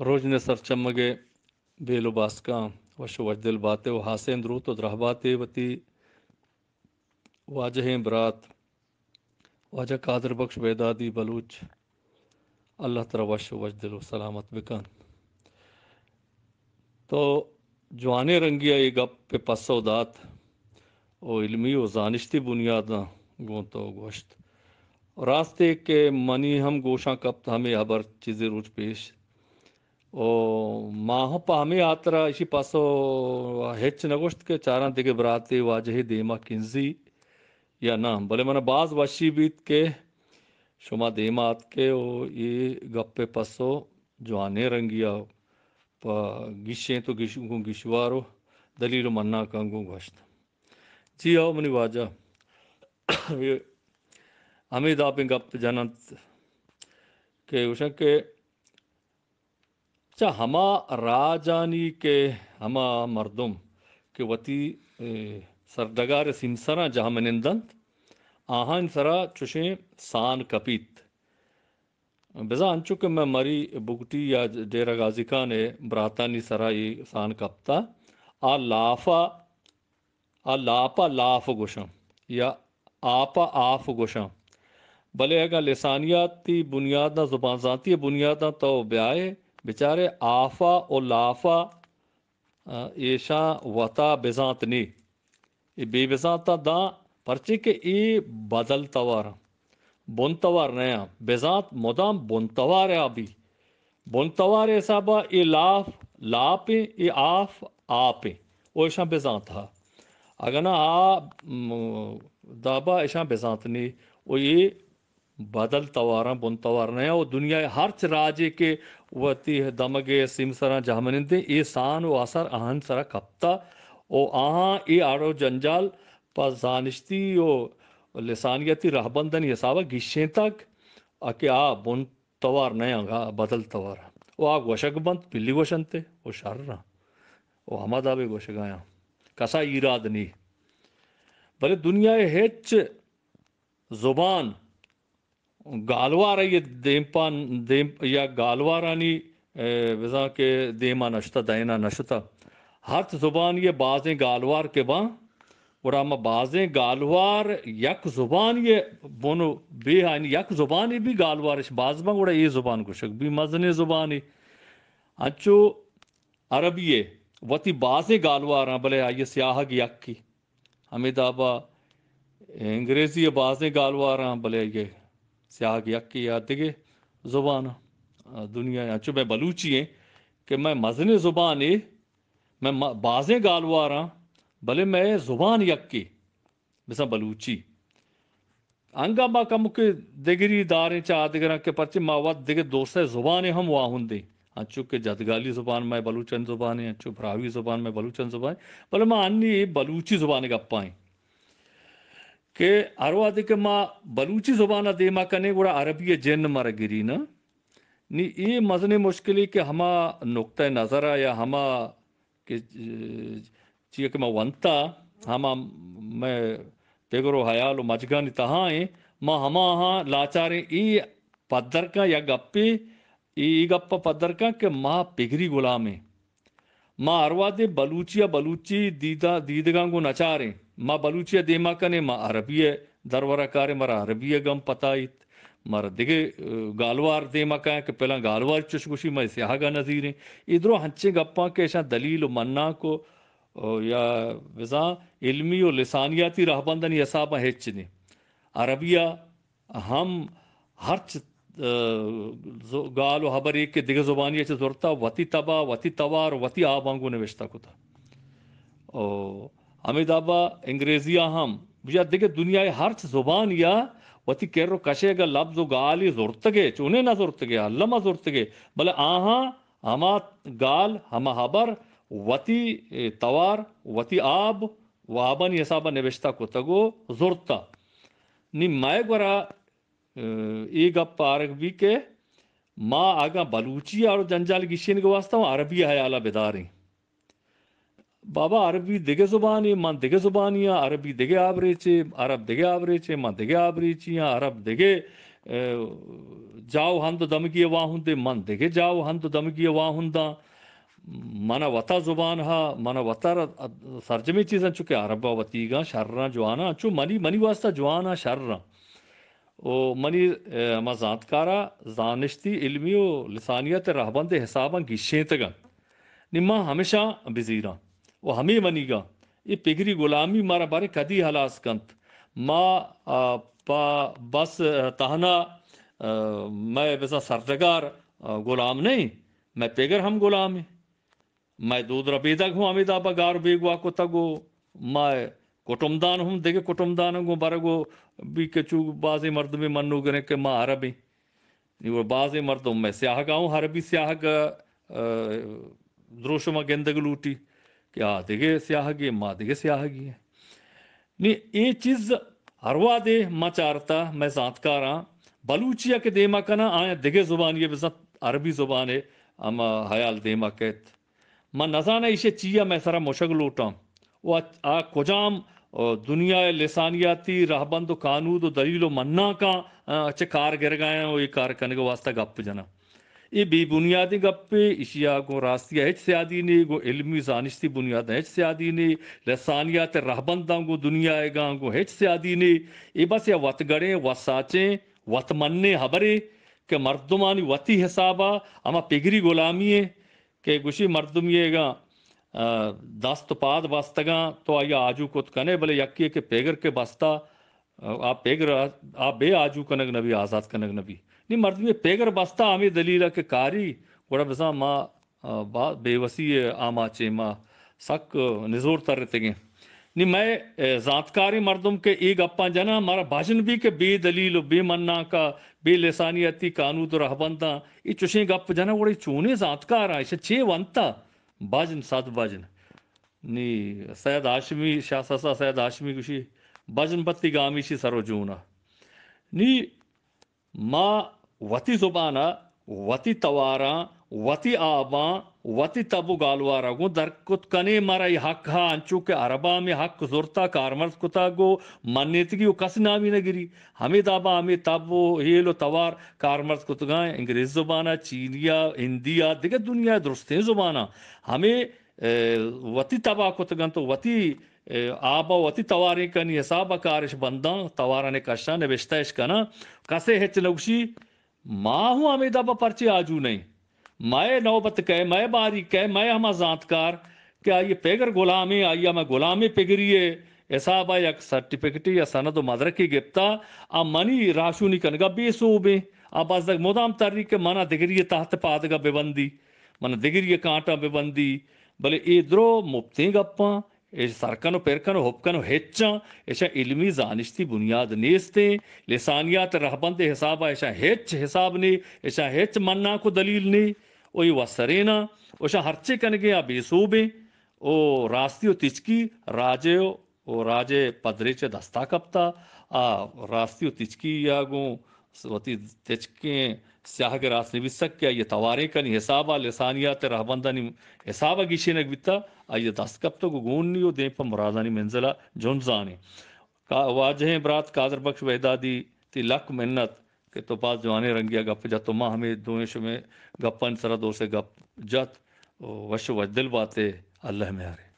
रोज ने सर चमगे बेलो बास्का वश वजदिल बाते व हासें द्रूत दरहबाते वती वाजहें बरात वाजा कादर बख्श बेदादी बलूच अल्लाह तला वश वजदिल सलामत बिकान तो जवाने रंगिया ये गप पे पसो दात ओ इल्मी व जानिश्ती बुनियाद ना गोतो गोश्त रास्ते के मनी हम गोशा कप हमें अबर चीज़ें रुच पेश ಮಾಹಪಾಮಿ ಆತರ ಇಶಿ ಪಾಸೋ ಹೆಚ್ಚಿನ ಗೋಷ್ಠಕ್ಕೆ ಚಾರಾಂತಿಗೆ ಬರಾತಿ ವಾಜಹಿ ದೇಮಾ ಕಿಂಜಿ ಯಾ ನಾ ಬಲೆ ಮನ ಬಾಸ್ ವಶಿ ಬೀತ್ ಕೆ ಶುಮಾ ದೇಮಾ ಆತ್ಕೆ ಓ ಈ ಗಪ್ಪೆ ಪಸೋ ಜವಾನೆ ರಂಗಿಯ ಗಿಶೆ ತು ಗಿಶು ಗಿಶುವಾರೋ ದಲೀಲು ಮನ್ನಾ ಕಂಗು ಘೋಷ್ಠ ಜಿ ಆವ್ ಮನಿ ವಾಜಾ ಅಮೀದ್ ಆಪಿಂಗ್ ಅಪ್ ಜನಂತ್ के उषक के अच्छा हमा राजानी के हमा मर्दम के वती सरदगार सिमसरा जहामनिंदंत आहान सरा चुशे सान कपीत बेजा अंचुक मैं मरी बुगटी या डेरा गाजी का ने बरातानी सरा ये सान कपता आ लाफा आ लापा लाफ गोशम या आपा आफ गोशम भले अगर लिसानियाती बुनियाद ना जुबान जाती है बुनियाद ना तो ब्याए बेचारे आफा और लाफा ऐशा वता बेजातनी ये बेबेजाता दा पर्ची के ई बदल तवार बुन तवार नया बेजात मुदाम बुन तवार अभी बुन तवार साबा ये लाफ लापे ये आफ आपे ओ ऐशा बेजात हा अगर ना आ दाबा ऐशा बेजातनी वो ये बदल तवारा बुन तवार नया और दुनिया हर राज्य के वती है दमगे सिमसरा जहमनिंदे ये सान व असर आहन सरा कप्ता ओ आहा ये आड़ो जंजाल पानिश्ती ओ लिसानियती रहबंदन हिसाब गिशे तक अके आ बुन तवार नया गा बदल तवार ओ आ गोशक बंद पिल्ली गोशनते ओ शारा ओ हमादा भी गोश गाया कसा इराद नहीं भले दुनिया हेच जुबान gaalwara देम या गालवारा gaalwarani वज़ा के देमा नशता दैना नशता हर ज़ुबान ये बाज़ें गालवार के बाँ और हम बाज़ें गालवार यक ज़ुबान ये बोनो बेहानी यक ज़ुबान ये भी गालवारिश बाज़ बाँ उड़ा ये ज़ुबान को शक भी मजने ज़ुबान ही अच्छो अरबिये वती बाज़ें गालवार भले आइए की यक की हमें दाबा अंग्रेज़ी बाज़ें गालवार भले ये स्याग यक या दिगे ज़ुबान दुनिया या मैं बलूची हैं कि मैं मजने ज़ुबान ए मैं बाज़ें गाल वारा हाँ, भले मैं ज़ुबान यक के मिसा बलूची अंगा मा का मुख्य दिगरी दारे चा दिगरा के पर्चे मावा दिगे दोस्त ज़ुबान हम वाह होंदे अचो हाँ, के जदगाली ज़ुबान मैं बलूचन ज़ुबान है अचो हाँ, भरावी ज़ुबान मैं बलूचन ज़ुबान भले मैं अन्नी बलूची ज़ुबान गप्पाएँ के अरवाद के मा बलूची जुबान दे मा कने गुड़ा अरबी जैन मर गिरी ना नी ये मजने मुश्किल के हम नुकता नजर आ या हम के चीज के मा वंता हमा मैं पेगरो हयालो मजगा तहाँ तहा है मा हमा हा लाचारे ये पद्दर का या गप्पे ये गप्प पदर का के माँ पिघरी गुलाम गुलामे मा अरवादे बलूची या बलूची दीदा दीदगा को नचारें मा बलूचिय देमा Ma Baluchiye demakane ma Arabiye darvarakare mara गम पता इत मर दिगे गालवार देमा मका के पहला गालवार चुशगुशी में सियागा नजीर है इधरों हंचे गप्पा के ऐसा दलील मन्ना को या वजा इल्मी और लसानियाती राहबंदन यसाब हेच ने अरबिया हम हर गाल हबर एक के दिग जुबानी से जोरता वती तबा वती तवार वती आबांगू ने विश्ता को था और अमिताभ अंग्रेजी हम या देखे दुनिया हर जुबान या वती कह रो कशे का लफ्ज गाल ही जोरत गए चुने ना जोरत गए लमा जोरत गए भले आहा हमा गाल हम हबर वती तवार वती आब व आबन हिसाब निवेशता को तगो जोरता नि माय गोरा ए गप आरग भी के माँ आगा बलूची और जंजाल गिशियन के वास्तव अरबी हयाला बेदारी बाबा अरबी दिगे जुबान मां दिगे जुबान या अरबी दिगे आवरेचे अरब दिगे आवरेचे मां दिगे आवरेची या अरब दिगे जाओ हंद वाह वाहुंदे मन दिगे जाओ हंद वाह वाहुंदा मन वता जुबान हा मन वता सरजमे चीज चुके अरबा वतीगा शर्रा जवाना चु मनी मनी वास्ता जवाना शर्रा ओ मनी मजातकारा जानिश्ती इल्मी ओ लिसानियत रहबंद हिसाबा गिशेतगा निम्मा हमेशा बिजीरा हमें منيغا ये पिघरी गुलामी मारा बारे कदी हलास कंत माँ पा बस तहना मैं वैसा सरदगार गुलाम नहीं मैं पेगर हम गुलाम है मैं दूध रेदक हूँ अमिता बगार बेगुआ को तगो मैं कुटुमदान हूँ देखे कुटुमदान गो बारगो बी के चू बाजे मर्द में मनु गरे के माँ भी वो बाजे मर्द मैं स्याह गाऊँ भी स्याह द्रोशमा गेंदग लूटी क्या माँ ಸ್ಯಾಹಗಿ ಮಾದಿಗೆ ಸ್ಯಾಹಗಿ नहीं ये चीज हरवा दे चारता मैं हाँ बलूचिया के देमा ना आया दिगे जुबान ये बेसा अरबी जुबान है हम हयाल देमा कहत मैं नजाना इसे चिया मैं सारा मोशक लूटा वो आ कोजाम दुनिया लेसानियाती रहबंद कानूद दलीलो मन्ना का अच्छे कार गिर गए वो ये कार करने के वास्ता गप जाना भी बुनियादी गप्पे इशिया गो रास्ती से सियादी ने गो इलमी जानिश की बुनियाद से सियादी ने लसानियात रहबंदा गो दुनिया है गां गो हिच सियादी ने ये बस या वत गड़े वसाचे वत मन्ने हबरे के मर्दुमानी वती हिसाबा अमा पिगरी गुलामी है के गुशी मर्दुमिएगा दस्तपाद वस्तगा तो आइया आजू कुत कने भले यकी के पेगर के बस्ता आप पेगर आ बे आजू कनक नबी आज़ाद कनक नबी नहीं मर्द में पेगर बस्ता आमी दलीला के कारी गोड़ा बसा माँ बा बेवसी आमा चे माँ सक निजोर तर रहते नहीं मैं जातकारी मर्दों के एक अपा जना हमारा भाषण भी के बे दलील बे मन्ना का बे लेसानियती कानून तो रहबंदा ये चुशे गप जना बड़े चूने जातकार आ इसे छे वंता भाजन सात भाजन नी सैद आशमी शाह सैद आशमी हाशमी कुशी भजनपत्ती गामीशी सरोजून नी मा वती जुबाना वती तवारा वती आबा वती तबु गालवार गो दरकुत कने मारा हक हा अंचू के अरबा में हक जुरता कारमर्द कुता गो मान्यतगी कस नामी न गिरी हमें दाबा हमें तब ये लो तवार कारमर्द कुतगा अंग्रेज जुबाना चीनिया हिंदिया दिखे दुनिया है जुबाना हमें वती तबा कुतगा तो वती ಆಬಾವತಿ ತವಾರಿಕನ್ ಯಸಾಬ ಕಾರಿಶ್ ಬಂದ ತವಾರನೆ ಕಷ್ಟ ನೆ ವಿಸ್ತೈಶ್ ಕನ ಕಸೆ ಹೆಚ್ಚ ಲೌಶಿ ಮಾಹು ಅಮಿದಾಬ ಪರಿಚಯ ಆಜು ನೈ मैं नौबत कह मैं बारी कह मैं हम जातकार क्या ये पेगर गुलामी आइया मैं गुलामी पिगरिए ऐसा बा या सर्टिफिकेट या सनद मदर की गिप्ता आ मनी राशुनी कनगा बेसूबे आ बस तक मोदाम तर्री के मना दिगरिए ताहत पादगा बेबंदी मना दिगरिए कांटा बेबंदी भले गप्पा सरकन पेरकन होपकन हेचा ऐसा इलमी जानिशती बुनियाद नेस्ते लेसानियात रहबंद हिसाब ऐसा हेच हिसाब ने ऐसा हेच मन्ना को दलील ने ओ वसरेना ओशा हरचे कन गया बेसूबे ओ रास्ती ओ तिचकी राजे ओ राजे पदरे च दस्ता कपता आ रास्ती ओ तिचकी यागो स्वती तिचके स्याह के रास्ते भी सक क्या ये तवारे कन हिसाब लेसानियात रहबंदा ने हिसाब गिशे नगबिता आइए అయ్యి దస్తకప్తకు గూన్యు దీపం రాదని का జున్జాని वाजहें बरात कादर बख्श वहदादी ती लक मिन्नत के तो पास जवाने रंगिया गप तो मां हमें दुश में गपन सरा दो से गप जत वश व दिल बातें अल्लाह में आ रहे